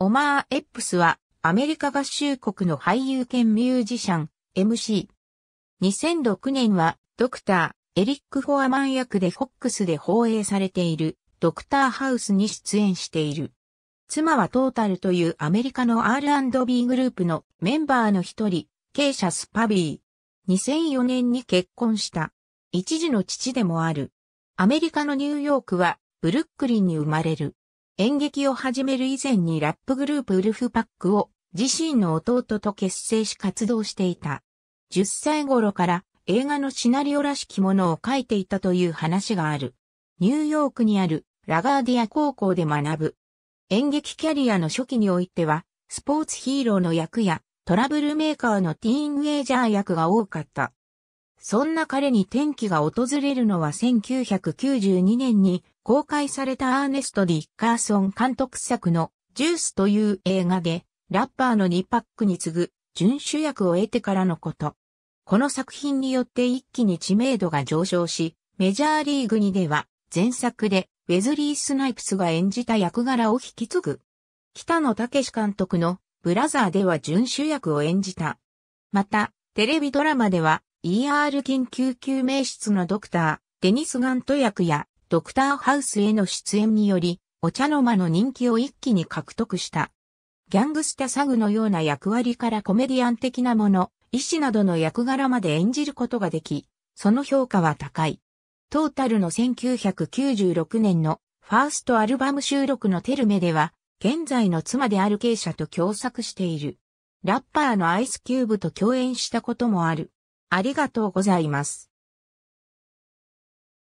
オマー・エップスは、アメリカ合衆国の俳優兼ミュージシャン、MC。2006年は、ドクター、エリック・フォアマン役でフォックスで放映されている、ドクター・ハウスに出演している。妻はトータルというアメリカの R&B グループのメンバーの一人、ケイシャス・パビー。2004年に結婚した。一児の父でもある。アメリカのニューヨークは、ブルックリンに生まれる。演劇を始める以前にラップグループウルフパックを自身の弟と結成し活動していた。10歳頃から映画のシナリオらしきものを書いていたという話がある。ニューヨークにあるラガーディア高校で学ぶ。演劇キャリアの初期においては、スポーツヒーローの役やトラブルメーカーのティーンウェイジャー役が多かった。そんな彼に転機が訪れるのは1992年に公開されたアーネスト・ディッカーソン監督作のジュースという映画で、ラッパーの2パックに次ぐ準主役を得てからのこと。この作品によって一気に知名度が上昇し、メジャーリーグにでは前作でウェズリー・スナイプスが演じた役柄を引き継ぐ。北野武監督のブラザーでは準主役を演じた。また、テレビドラマでは ER 緊急救命室のドクター、デニス・ガント役やドクターハウスへの出演により、お茶の間の人気を一気に獲得した。ギャングスタサグのような役割からコメディアン的なもの、医師などの役柄まで演じることができ、その評価は高い。トータルの1996年のファーストアルバム収録のテルメでは、現在の妻である営者と共作している。ラッパーのアイスキューブと共演したこともある。ありがとうございます。